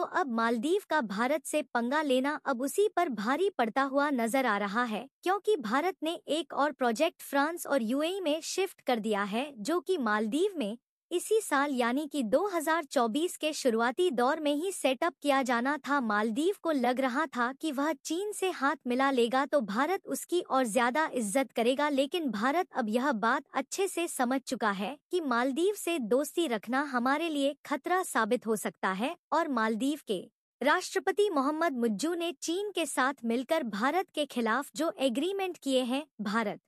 तो अब मालदीव का भारत से पंगा लेना अब उसी पर भारी पड़ता हुआ नजर आ रहा है क्योंकि भारत ने एक और प्रोजेक्ट फ्रांस और यूएई में शिफ्ट कर दिया है जो कि मालदीव में इसी साल यानी कि 2024 के शुरुआती दौर में ही सेटअप किया जाना था मालदीव को लग रहा था कि वह चीन से हाथ मिला लेगा तो भारत उसकी और ज्यादा इज्जत करेगा लेकिन भारत अब यह बात अच्छे से समझ चुका है कि मालदीव से दोस्ती रखना हमारे लिए खतरा साबित हो सकता है और मालदीव के राष्ट्रपति मोहम्मद मुज्जू ने चीन के साथ मिलकर भारत के खिलाफ जो एग्रीमेंट किए हैं भारत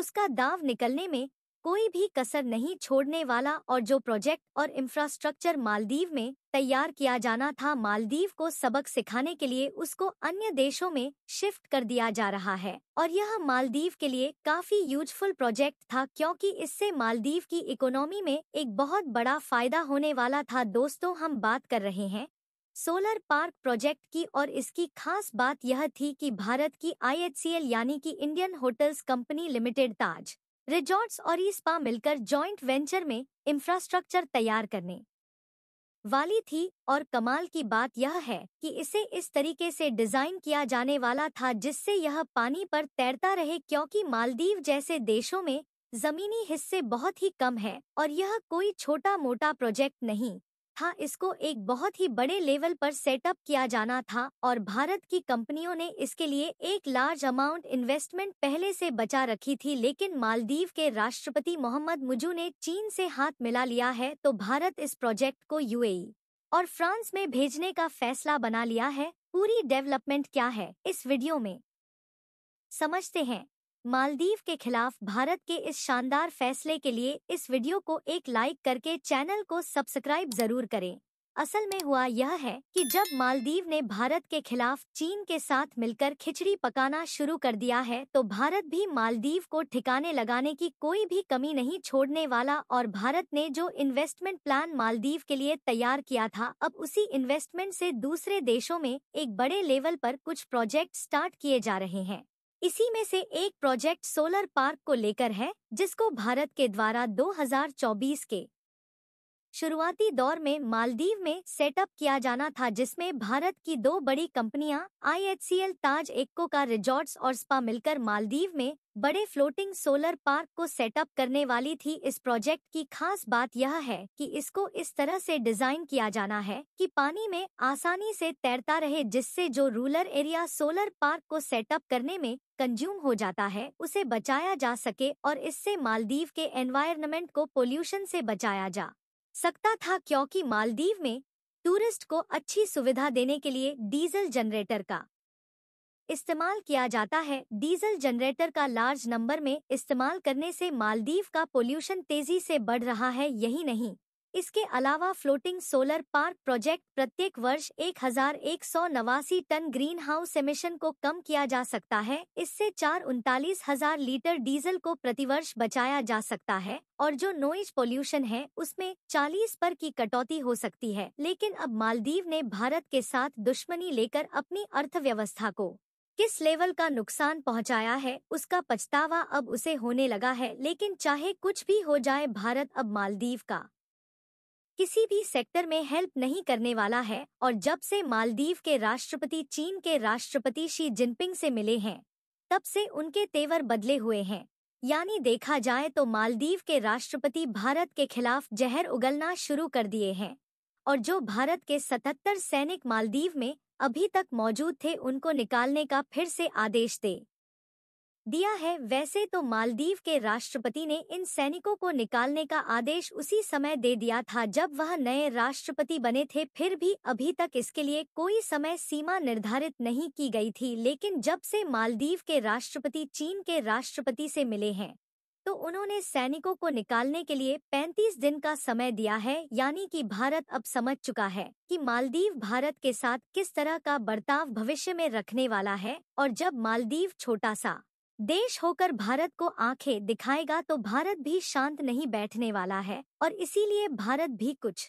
उसका दाव निकलने में कोई भी कसर नहीं छोड़ने वाला और जो प्रोजेक्ट और इंफ्रास्ट्रक्चर मालदीव में तैयार किया जाना था मालदीव को सबक सिखाने के लिए उसको अन्य देशों में शिफ्ट कर दिया जा रहा है और यह मालदीव के लिए काफी यूजफुल प्रोजेक्ट था क्योंकि इससे मालदीव की इकोनॉमी में एक बहुत बड़ा फायदा होने वाला था दोस्तों हम बात कर रहे हैं सोलर पार्क प्रोजेक्ट की और इसकी खास बात यह थी कि भारत की आईएचसीएल यानी कि Indian hotels company limited Taj resorts और ई स्पा मिलकर जॉइंट वेंचर में इंफ्रास्ट्रक्चर तैयार करने वाली थी और कमाल की बात यह है कि इसे इस तरीके से डिजाइन किया जाने वाला था जिससे यह पानी पर तैरता रहे क्योंकि मालदीव जैसे देशों में जमीनी हिस्से बहुत ही कम है और यह कोई छोटा मोटा प्रोजेक्ट नहीं था इसको एक बहुत ही बड़े लेवल पर सेटअप किया जाना था और भारत की कंपनियों ने इसके लिए एक लार्ज अमाउंट इन्वेस्टमेंट पहले से बचा रखी थी लेकिन मालदीव के राष्ट्रपति मोहम्मद मुजू ने चीन से हाथ मिला लिया है तो भारत इस प्रोजेक्ट को यूएई और फ्रांस में भेजने का फैसला बना लिया है पूरी डेवलपमेंट क्या है इस वीडियो में समझते हैं मालदीव के खिलाफ भारत के इस शानदार फैसले के लिए इस वीडियो को एक लाइक करके चैनल को सब्सक्राइब जरूर करें असल में हुआ यह है कि जब मालदीव ने भारत के खिलाफ चीन के साथ मिलकर खिचड़ी पकाना शुरू कर दिया है तो भारत भी मालदीव को ठिकाने लगाने की कोई भी कमी नहीं छोड़ने वाला और भारत ने जो इन्वेस्टमेंट प्लान मालदीव के लिए तैयार किया था अब उसी इन्वेस्टमेंट से दूसरे देशों में एक बड़े लेवल पर कुछ प्रोजेक्ट स्टार्ट किए जा रहे हैं इसी में से एक प्रोजेक्ट सोलर पार्क को लेकर है जिसको भारत के द्वारा 2024 के शुरुआती दौर में मालदीव में सेटअप किया जाना था जिसमें भारत की दो बड़ी कंपनियां आईएचसीएल ताज एक्को का रिजॉर्ट्स और स्पा मिलकर मालदीव में बड़े फ्लोटिंग सोलर पार्क को सेटअप करने वाली थी इस प्रोजेक्ट की खास बात यह है कि इसको इस तरह से डिजाइन किया जाना है कि पानी में आसानी से तैरता रहे जिससे जो रूरल एरिया सोलर पार्क को सेटअप करने में कंज्यूम हो जाता है उसे बचाया जा सके और इससे मालदीव के एनवायरनमेंट को पोल्यूशन से बचाया जा सकता था क्योंकि मालदीव में टूरिस्ट को अच्छी सुविधा देने के लिए डीजल जनरेटर का इस्तेमाल किया जाता है डीजल जनरेटर का लार्ज नंबर में इस्तेमाल करने से मालदीव का पोल्यूशन तेजी से बढ़ रहा है यही नहीं इसके अलावा फ्लोटिंग सोलर पार्क प्रोजेक्ट प्रत्येक वर्ष एक हजार एक सौ नवासी टन ग्रीन हाउस एमिशन को कम किया जा सकता है इससे चार उनतालीस हजार लीटर डीजल को प्रतिवर्ष बचाया जा सकता है और जो नोइज पोल्यूशन है उसमें 40 पर की कटौती हो सकती है लेकिन अब मालदीव ने भारत के साथ दुश्मनी लेकर अपनी अर्थव्यवस्था को किस लेवल का नुकसान पहुंचाया है उसका पछतावा अब उसे होने लगा है लेकिन चाहे कुछ भी हो जाए भारत अब मालदीव का किसी भी सेक्टर में हेल्प नहीं करने वाला है और जब से मालदीव के राष्ट्रपति चीन के राष्ट्रपति शी जिनपिंग से मिले हैं तब से उनके तेवर बदले हुए हैं यानी देखा जाए तो मालदीव के राष्ट्रपति भारत के खिलाफ जहर उगलना शुरू कर दिए हैं और जो भारत के 77 सैनिक मालदीव में अभी तक मौजूद थे उनको निकालने का फिर से आदेश दे दिया है वैसे तो मालदीव के राष्ट्रपति ने इन सैनिकों को निकालने का आदेश उसी समय दे दिया था जब वह नए राष्ट्रपति बने थे फिर भी अभी तक इसके लिए कोई समय सीमा निर्धारित नहीं की गई थी लेकिन जब से मालदीव के राष्ट्रपति चीन के राष्ट्रपति से मिले हैं तो उन्होंने सैनिकों को निकालने के लिए 35 दिन का समय दिया है यानी कि भारत अब समझ चुका है कि मालदीव भारत के साथ किस तरह का बर्ताव भविष्य में रखने वाला है और जब मालदीव छोटा सा देश होकर भारत को आंखें दिखाएगा तो भारत भी शांत नहीं बैठने वाला है और इसीलिए भारत भी कुछ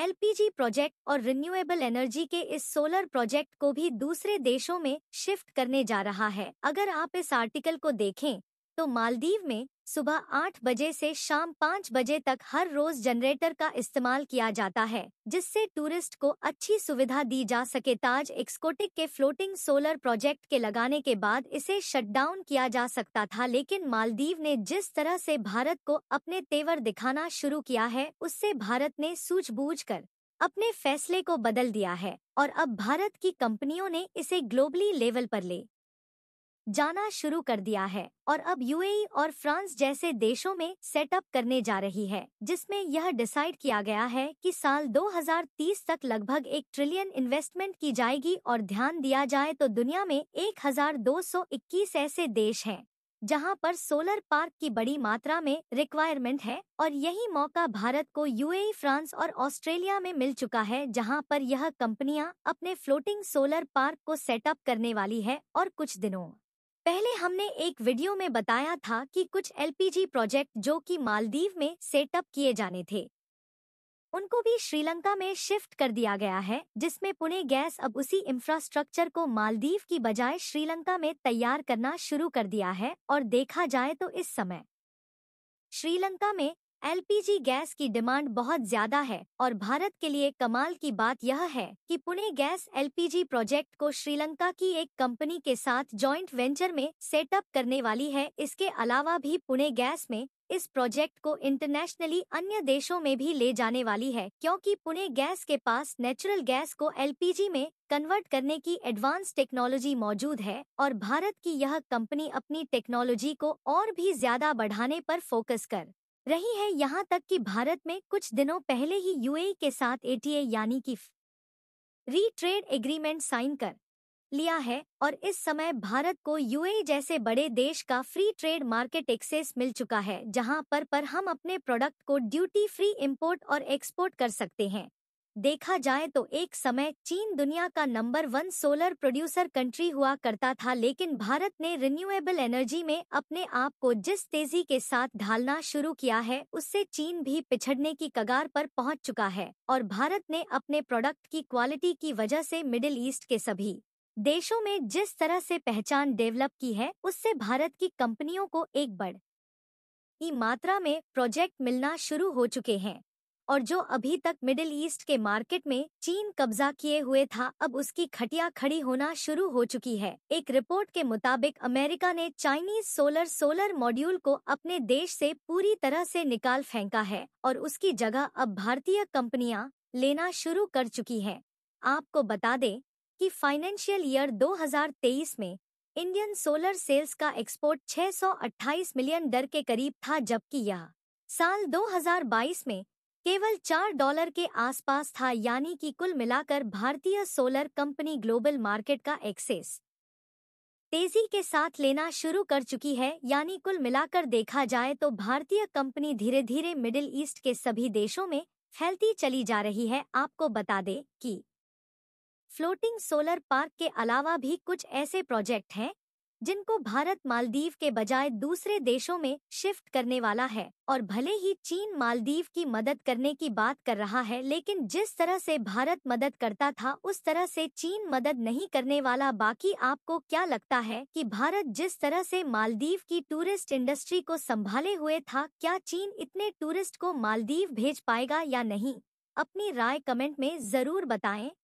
एलपीजी प्रोजेक्ट और रिन्यूएबल एनर्जी के इस सोलर प्रोजेक्ट को भी दूसरे देशों में शिफ्ट करने जा रहा है अगर आप इस आर्टिकल को देखें तो मालदीव में सुबह आठ बजे से शाम पाँच बजे तक हर रोज जनरेटर का इस्तेमाल किया जाता है जिससे टूरिस्ट को अच्छी सुविधा दी जा सके ताज एक्सकोटिक के फ्लोटिंग सोलर प्रोजेक्ट के लगाने के बाद इसे शटडाउन किया जा सकता था लेकिन मालदीव ने जिस तरह से भारत को अपने तेवर दिखाना शुरू किया है उससे भारत ने सूझबूझ कर अपने फैसले को बदल दिया है और अब भारत की कंपनियों ने इसे ग्लोबली लेवल पर ले जाना शुरू कर दिया है और अब यूएई और फ्रांस जैसे देशों में सेटअप करने जा रही है जिसमें यह डिसाइड किया गया है कि साल 2030 तक लगभग एक ट्रिलियन इन्वेस्टमेंट की जाएगी और ध्यान दिया जाए तो दुनिया में 1221 ऐसे देश हैं जहां पर सोलर पार्क की बड़ी मात्रा में रिक्वायरमेंट है और यही मौका भारत को यूएई फ्रांस और ऑस्ट्रेलिया में मिल चुका है जहां पर यह कंपनियां अपने फ्लोटिंग सोलर पार्क को सेटअप करने वाली है और कुछ दिनों पहले हमने एक वीडियो में बताया था कि कुछ एलपीजी प्रोजेक्ट जो कि मालदीव में सेटअप किए जाने थे उनको भी श्रीलंका में शिफ्ट कर दिया गया है जिसमें पुणे गैस अब उसी इंफ्रास्ट्रक्चर को मालदीव की बजाय श्रीलंका में तैयार करना शुरू कर दिया है और देखा जाए तो इस समय श्रीलंका में एलपीजी गैस की डिमांड बहुत ज्यादा है और भारत के लिए कमाल की बात यह है कि पुणे गैस एलपीजी प्रोजेक्ट को श्रीलंका की एक कंपनी के साथ जॉइंट वेंचर में सेटअप करने वाली है इसके अलावा भी पुणे गैस में इस प्रोजेक्ट को इंटरनेशनली अन्य देशों में भी ले जाने वाली है क्योंकि पुणे गैस के पास नेचुरल गैस को एलपीजी में कन्वर्ट करने की एडवांस टेक्नोलॉजी मौजूद है और भारत की यह कंपनी अपनी टेक्नोलॉजी को और भी ज्यादा बढ़ाने पर फोकस कर रही है यहां तक कि भारत में कुछ दिनों पहले ही यूएई के साथ एटीए यानी कि री ट्रेड एग्रीमेंट साइन कर लिया है और इस समय भारत को यूएई जैसे बड़े देश का फ्री ट्रेड मार्केट एक्सेस मिल चुका है जहां पर पर हम अपने प्रोडक्ट को ड्यूटी फ्री इंपोर्ट और एक्सपोर्ट कर सकते हैं देखा जाए तो एक समय चीन दुनिया का number one solar producer country हुआ करता था लेकिन भारत ने रिन्यूएबल एनर्जी में अपने आप को जिस तेजी के साथ ढालना शुरू किया है उससे चीन भी पिछड़ने की कगार पर पहुंच चुका है और भारत ने अपने प्रोडक्ट की क्वालिटी की वजह से मिडिल ईस्ट के सभी देशों में जिस तरह से पहचान डेवलप की है उससे भारत की कंपनियों को एक बढ़ मात्रा में प्रोजेक्ट मिलना शुरू हो चुके हैं और जो अभी तक मिडिल ईस्ट के मार्केट में चीन कब्जा किए हुए था अब उसकी खटिया खड़ी होना शुरू हो चुकी है एक रिपोर्ट के मुताबिक अमेरिका ने चाइनीज सोलर सोलर मॉड्यूल को अपने देश से पूरी तरह से निकाल फेंका है और उसकी जगह अब भारतीय कंपनियां लेना शुरू कर चुकी हैं। आपको बता दें कि फाइनेंशियल ईयर 2023 में इंडियन सोलर सेल्स का एक्सपोर्ट 628 मिलियन डर के करीब था जबकि यह साल 2022 में केवल चार डॉलर के आसपास था यानी कि कुल मिलाकर भारतीय सोलर कंपनी ग्लोबल मार्केट का एक्सेस तेजी के साथ लेना शुरू कर चुकी है यानी कुल मिलाकर देखा जाए तो भारतीय कंपनी धीरे धीरे मिडिल ईस्ट के सभी देशों में फैलती चली जा रही है आपको बता दें कि फ्लोटिंग सोलर पार्क के अलावा भी कुछ ऐसे प्रोजेक्ट हैं जिनको भारत मालदीव के बजाय दूसरे देशों में शिफ्ट करने वाला है और भले ही चीन मालदीव की मदद करने की बात कर रहा है लेकिन जिस तरह से भारत मदद करता था उस तरह से चीन मदद नहीं करने वाला बाकी आपको क्या लगता है कि भारत जिस तरह से मालदीव की टूरिस्ट इंडस्ट्री को संभाले हुए था क्या चीन इतने टूरिस्ट को मालदीव भेज पाएगा या नहीं अपनी राय कमेंट में जरूर बताएं